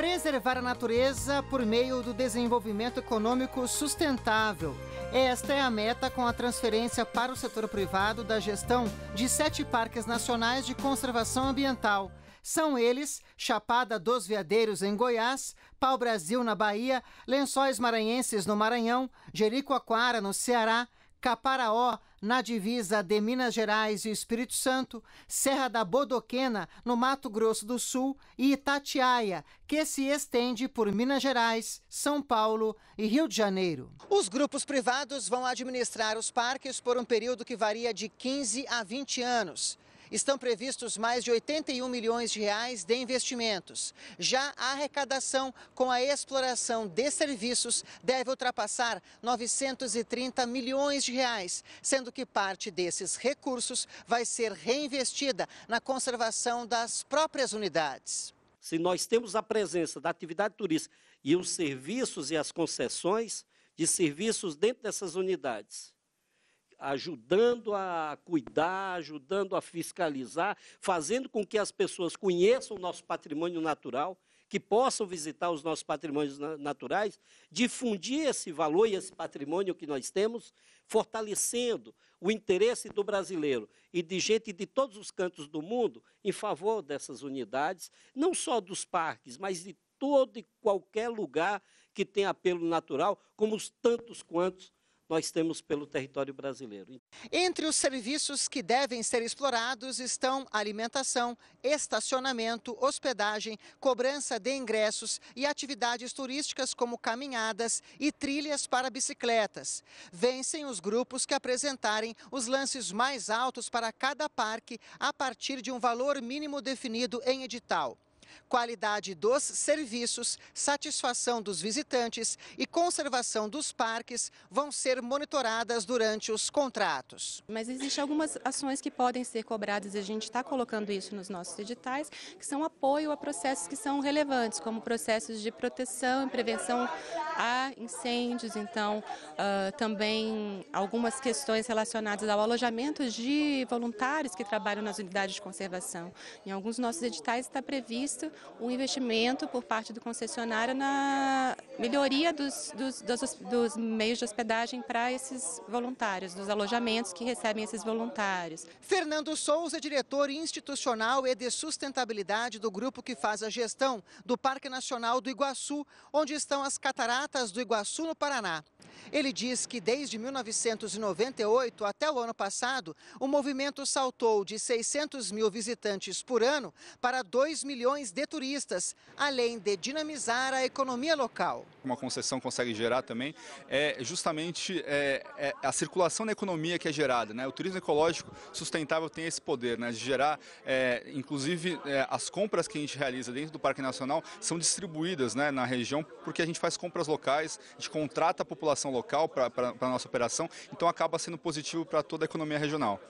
preservar a natureza por meio do desenvolvimento econômico sustentável. Esta é a meta com a transferência para o setor privado da gestão de sete parques nacionais de conservação ambiental. São eles Chapada dos Veadeiros em Goiás, Pau Brasil na Bahia, Lençóis Maranhenses no Maranhão, Jericoacoara no Ceará, Caparaó, na divisa de Minas Gerais e Espírito Santo, Serra da Bodoquena, no Mato Grosso do Sul, e Itatiaia, que se estende por Minas Gerais, São Paulo e Rio de Janeiro. Os grupos privados vão administrar os parques por um período que varia de 15 a 20 anos estão previstos mais de 81 milhões de reais de investimentos. Já a arrecadação com a exploração de serviços deve ultrapassar 930 milhões de reais, sendo que parte desses recursos vai ser reinvestida na conservação das próprias unidades. Se nós temos a presença da atividade turística e os serviços e as concessões de serviços dentro dessas unidades, ajudando a cuidar, ajudando a fiscalizar, fazendo com que as pessoas conheçam o nosso patrimônio natural, que possam visitar os nossos patrimônios naturais, difundir esse valor e esse patrimônio que nós temos, fortalecendo o interesse do brasileiro e de gente de todos os cantos do mundo em favor dessas unidades, não só dos parques, mas de todo e qualquer lugar que tem apelo natural, como os tantos quantos nós temos pelo território brasileiro. Entre os serviços que devem ser explorados estão alimentação, estacionamento, hospedagem, cobrança de ingressos e atividades turísticas como caminhadas e trilhas para bicicletas. Vencem os grupos que apresentarem os lances mais altos para cada parque a partir de um valor mínimo definido em edital qualidade dos serviços, satisfação dos visitantes e conservação dos parques vão ser monitoradas durante os contratos. Mas existem algumas ações que podem ser cobradas e a gente está colocando isso nos nossos editais, que são apoio a processos que são relevantes, como processos de proteção e prevenção a incêndios, então uh, também algumas questões relacionadas ao alojamento de voluntários que trabalham nas unidades de conservação. Em alguns nossos editais está previsto previsto um investimento por parte do concessionário na, melhoria dos, dos, dos, dos meios de hospedagem para esses voluntários, dos alojamentos que recebem esses voluntários. Fernando Souza, diretor institucional e de sustentabilidade do grupo que faz a gestão do Parque Nacional do Iguaçu, onde estão as cataratas do Iguaçu no Paraná. Ele diz que desde 1998 até o ano passado, o movimento saltou de 600 mil visitantes por ano para 2 milhões de turistas, além de dinamizar a economia local uma concessão consegue gerar também, é justamente é, é a circulação na economia que é gerada. Né? O turismo ecológico sustentável tem esse poder né? de gerar, é, inclusive, é, as compras que a gente realiza dentro do Parque Nacional são distribuídas né, na região, porque a gente faz compras locais, a gente contrata a população local para a nossa operação, então acaba sendo positivo para toda a economia regional.